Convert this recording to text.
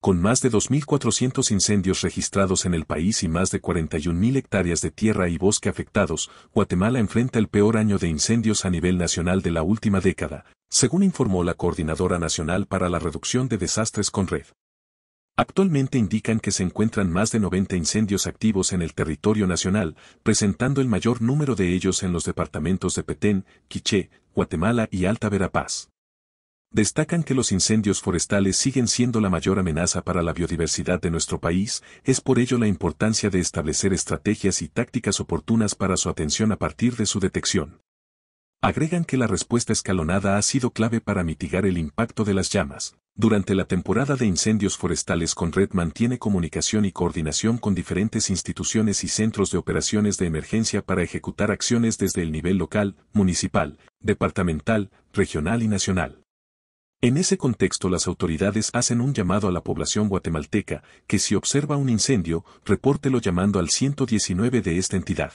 con más de 2.400 incendios registrados en el país y más de 41.000 hectáreas de tierra y bosque afectados, Guatemala enfrenta el peor año de incendios a nivel nacional de la última década, según informó la Coordinadora Nacional para la Reducción de Desastres con Red. Actualmente indican que se encuentran más de 90 incendios activos en el territorio nacional, presentando el mayor número de ellos en los departamentos de Petén, Quiché, Guatemala y Alta Verapaz. Destacan que los incendios forestales siguen siendo la mayor amenaza para la biodiversidad de nuestro país, es por ello la importancia de establecer estrategias y tácticas oportunas para su atención a partir de su detección. Agregan que la respuesta escalonada ha sido clave para mitigar el impacto de las llamas. Durante la temporada de incendios forestales Conred mantiene comunicación y coordinación con diferentes instituciones y centros de operaciones de emergencia para ejecutar acciones desde el nivel local, municipal, departamental, regional y nacional. En ese contexto las autoridades hacen un llamado a la población guatemalteca que si observa un incendio, repórtelo llamando al 119 de esta entidad.